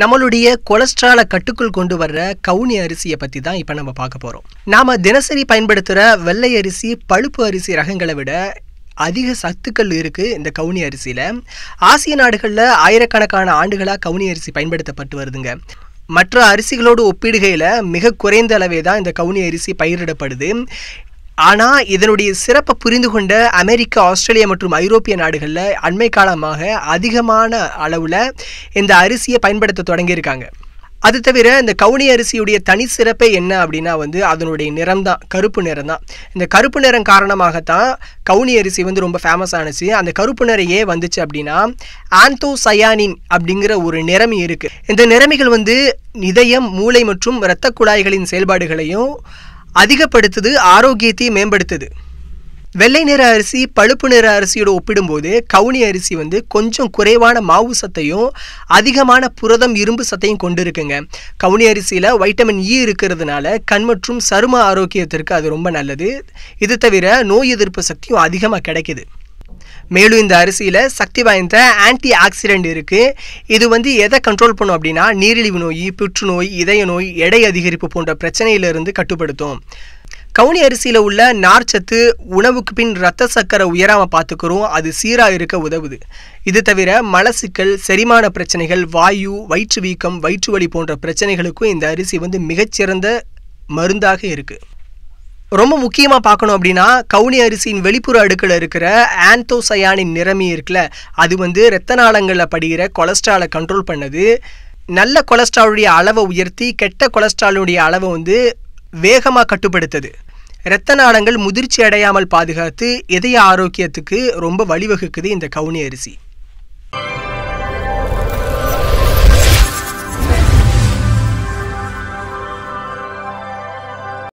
நம்மளுடைய கொலஸ்ட்ராலை கட்டுக்குள் கொண்டு வர்ற கவுனி அரிசியை பற்றி தான் இப்போ நம்ம பார்க்க போகிறோம் நாம் தினசரி பயன்படுத்துகிற வெள்ளை அரிசி பழுப்பு அரிசி ரகங்களை விட அதிக சத்துக்கள் இருக்குது இந்த கவுனி அரிசியில் ஆசிய நாடுகளில் ஆயிரக்கணக்கான ஆண்டுகளாக கவுனி அரிசி பயன்படுத்தப்பட்டு வருதுங்க மற்ற அரிசிகளோடு ஒப்பிடுகையில் மிக குறைந்த அளவே தான் இந்த கவுனி அரிசி பயிரிடப்படுது ஆனால் இதனுடைய சிறப்பை புரிந்து கொண்ட அமெரிக்கா ஆஸ்திரேலியா மற்றும் ஐரோப்பிய நாடுகளில் அண்மை காலமாக அதிகமான அளவில் இந்த அரிசியை பயன்படுத்த தொடங்கியிருக்காங்க அது தவிர இந்த கவுனி அரிசியுடைய தனி சிறப்பை என்ன அப்படின்னா வந்து அதனுடைய நிறம் தான் கருப்பு நிறம் தான் இந்த கருப்பு நிறம் காரணமாகத்தான் கவுனி அரிசி வந்து ரொம்ப ஃபேமஸ் ஆனிச்சு அந்த கருப்பு நிறம் ஏன் வந்துச்சு அப்படின்னா சயானின் அப்படிங்கிற ஒரு நிறமி இருக்குது இந்த நிறமிகள் வந்து இதயம் மூளை மற்றும் இரத்த குழாய்களின் செயல்பாடுகளையும் அதிகப்படுத்துது ஆரோக்கியத்தை மேம்படுத்துது வெள்ளை நிற அரிசி பழுப்பு நிற அரிசியோட ஒப்பிடும்போது கவுனி அரிசி வந்து கொஞ்சம் குறைவான மாவு சத்தையும் அதிகமான புரதம் இரும்பு சத்தையும் கொண்டு இருக்குங்க கவுனி அரிசியில் வைட்டமின் இ e இருக்கிறதுனால கண் மற்றும் சரும ஆரோக்கியத்திற்கு அது ரொம்ப நல்லது இது தவிர நோய் எதிர்ப்பு சக்தியும் அதிகமாக கிடைக்கிது மேலும் இந்த அரிசியில் சக்தி வாய்ந்த ஆன்டி ஆக்சிடென்ட் இருக்குது இது வந்து எதை கண்ட்ரோல் பண்ணும் அப்படின்னா நீரிழிவு நோய் புற்றுநோய் இதய நோய் எடை அதிகரிப்பு போன்ற பிரச்சனையிலிருந்து கட்டுப்படுத்தும் கவுனி அரிசியில் உள்ள நார்ச்சத்து உணவுக்கு பின் ரத்த சக்கரை உயராமல் பார்த்துக்கிறோம் அது சீராக இருக்க உதவுது இது தவிர மலசிக்கல் செரிமான பிரச்சனைகள் வாயு வயிற்று வீக்கம் வயிற்றுவலி போன்ற பிரச்சனைகளுக்கும் இந்த அரிசி வந்து மிகச்சிறந்த மருந்தாக இருக்குது ரொம்ப முக்கியமாக பார்க்கணும் அப்படின்னா கவுனி அரிசியின் வெளிப்புற அடுக்கில் இருக்கிற ஆன்தோசயானின் நிறமி இருக்குல்ல அது வந்து இரத்த நாளங்களில் படிகிற கொலஸ்ட்ராலை கண்ட்ரோல் பண்ணுது நல்ல கொலஸ்ட்ராலுடைய அளவை உயர்த்தி கெட்ட கொலஸ்ட்ராலுடைய அளவை வந்து வேகமாக கட்டுப்படுத்துது இரத்த நாளங்கள் முதிர்ச்சி அடையாமல் பாதுகாத்து இதய ஆரோக்கியத்துக்கு ரொம்ப வழிவகுக்குது இந்த கவுனி அரிசி